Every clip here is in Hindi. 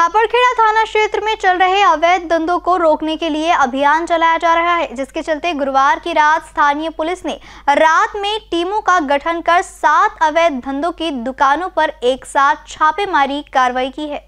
खापरखेड़ा थाना क्षेत्र में चल रहे अवैध धंधों को रोकने के लिए अभियान चलाया जा रहा है जिसके चलते गुरुवार की रात स्थानीय पुलिस ने रात में टीमों का गठन कर सात अवैध धंधों की दुकानों पर एक साथ छापेमारी कार्रवाई की है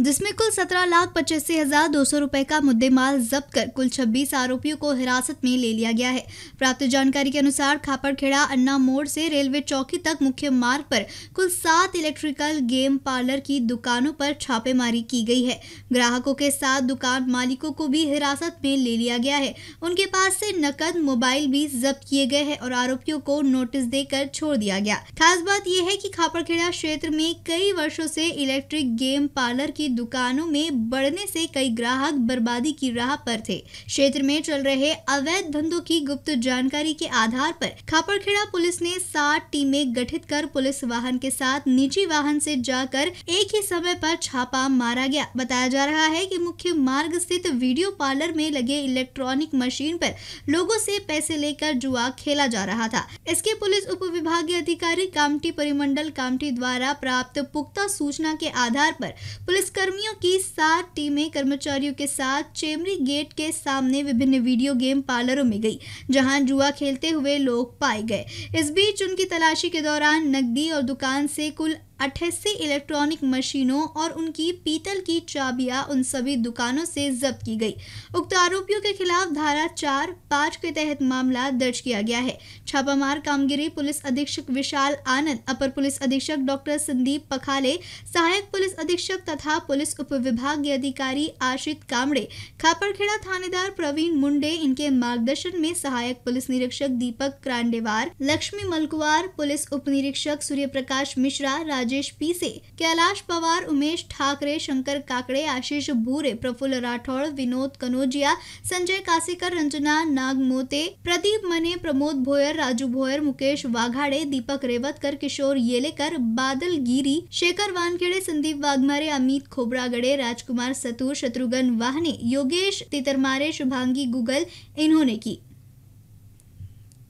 जिसमें कुल सत्रह लाख पचासी हजार दो सौ रुपए का मुद्दे माल जब्त कर कुल छब्बीस आरोपियों को हिरासत में ले लिया गया है प्राप्त जानकारी के अनुसार खापरखेड़ा अन्ना मोड़ से रेलवे चौकी तक मुख्य मार्ग पर कुल सात इलेक्ट्रिकल गेम पार्लर की दुकानों पर छापेमारी की गई है ग्राहकों के साथ दुकान मालिकों को भी हिरासत में ले लिया गया है उनके पास से नकद मोबाइल भी जब्त किए गए हैं और आरोपियों को नोटिस देकर छोड़ दिया गया खास बात यह है की खापरखेड़ा क्षेत्र में कई वर्षो से इलेक्ट्रिक गेम पार्लर की की दुकानों में बढ़ने से कई ग्राहक बर्बादी की राह पर थे क्षेत्र में चल रहे अवैध धंधों की गुप्त जानकारी के आधार पर खापरखेड़ा पुलिस ने सात टीमें गठित कर पुलिस वाहन के साथ निजी वाहन से जाकर एक ही समय पर छापा मारा गया बताया जा रहा है कि मुख्य मार्ग स्थित वीडियो पार्लर में लगे इलेक्ट्रॉनिक मशीन पर लोगों से पैसे लेकर जुआ खेला जा रहा था इसके पुलिस उप विभागीय अधिकारी कामटी परिमंडल कामटी द्वारा प्राप्त पुख्ता सूचना के आधार पर पुलिस पुलिसकर्मियों की सात टीमें कर्मचारियों के साथ चेमरी गेट के सामने विभिन्न वीडियो गेम पार्लरों में गई जहां जुआ खेलते हुए लोग पाए गए इस बीच उनकी तलाशी के दौरान नकदी और दुकान से कुल अट्ठासी इलेक्ट्रॉनिक मशीनों और उनकी पीतल की चाबियां उन सभी दुकानों से जब्त की गई उक्त आरोपियों के खिलाफ धारा चार पाँच के तहत मामला दर्ज किया गया है छापामार कामगिरी पुलिस अधीक्षक विशाल आनंद अपर पुलिस अधीक्षक डॉक्टर संदीप पखाले सहायक पुलिस अधीक्षक तथा पुलिस उप विभागीय अधिकारी आशित कामड़े खापरखेड़ा थानेदार प्रवीण मुंडे इनके मार्गदर्शन में सहायक पुलिस निरीक्षक दीपक क्रांडेवार लक्ष्मी मलकुवार पुलिस उप निरीक्षक सूर्य प्रकाश मिश्रा राजेश पीसे कैलाश पवार उमेश ठाकरे शंकर काकड़े आशीष भूरे प्रफुल्ल राठौड़ विनोद कनोजिया संजय कासेकर रंजना नागमोते प्रदीप मने प्रमोद भोयर राजू भोयर मुकेश वाघाड़े दीपक रेवतकर किशोर येलेकर बादल गिरी शेखर वानखेड़े संदीप વાઘમારે अमित खोबरागड़े राजकुमार सतूर शत्रुघ्न वाहने योगेश तितरमारे शुभांगी गुगल इन्होंने की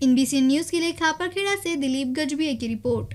इनबीसी न्यूज के लिए खापरखेड़ा से दिलीप गजबीए की रिपोर्ट